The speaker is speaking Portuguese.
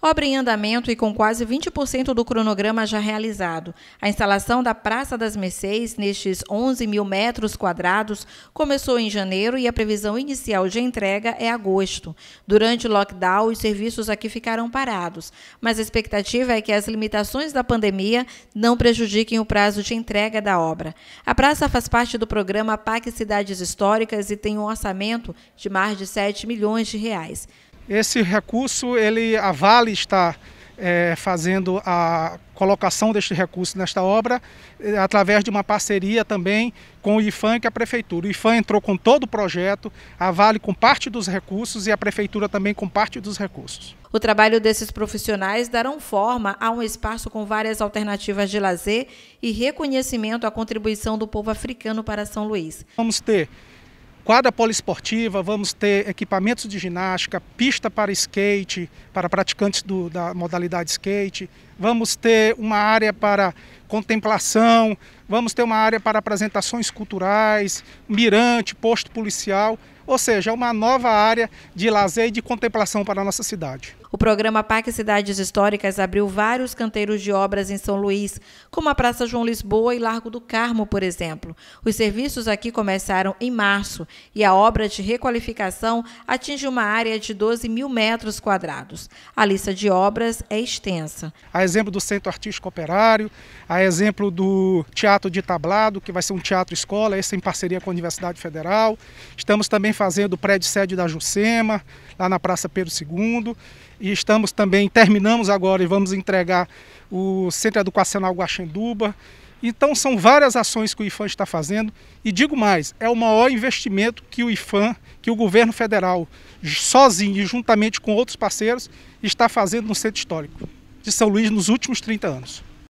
obra em andamento e com quase 20% do cronograma já realizado. A instalação da Praça das Mercês, nestes 11 mil metros quadrados, começou em janeiro e a previsão inicial de entrega é agosto. Durante o lockdown, os serviços aqui ficaram parados, mas a expectativa é que as limitações da pandemia não prejudiquem o prazo de entrega da obra. A praça faz parte do programa PAC Cidades Históricas e tem um orçamento de mais de 7 milhões de reais. Esse recurso, ele, a Vale está é, fazendo a colocação deste recurso nesta obra, é, através de uma parceria também com o IFAM e com é a Prefeitura. O IFAM entrou com todo o projeto, a Vale com parte dos recursos e a Prefeitura também com parte dos recursos. O trabalho desses profissionais darão forma a um espaço com várias alternativas de lazer e reconhecimento à contribuição do povo africano para São Luís. Vamos ter quadra poliesportiva, vamos ter equipamentos de ginástica, pista para skate, para praticantes do, da modalidade skate, vamos ter uma área para contemplação, vamos ter uma área para apresentações culturais, mirante, posto policial, ou seja, uma nova área de lazer e de contemplação para a nossa cidade. O programa Parque Cidades Históricas abriu vários canteiros de obras em São Luís, como a Praça João Lisboa e Largo do Carmo, por exemplo. Os serviços aqui começaram em março e a obra de requalificação atinge uma área de 12 mil metros quadrados. A lista de obras é extensa. A exemplo do Centro Artístico Operário, a exemplo do Teatro de Tablado, que vai ser um teatro escola, esse em parceria com a Universidade Federal. Estamos também fazendo o prédio sede da Jucema, lá na Praça Pedro II. E estamos também, terminamos agora e vamos entregar o Centro Educacional Guaxinduba. Então são várias ações que o IFAM está fazendo e digo mais, é o maior investimento que o IFAM, que o governo federal, sozinho e juntamente com outros parceiros, está fazendo no centro histórico de São Luís nos últimos 30 anos.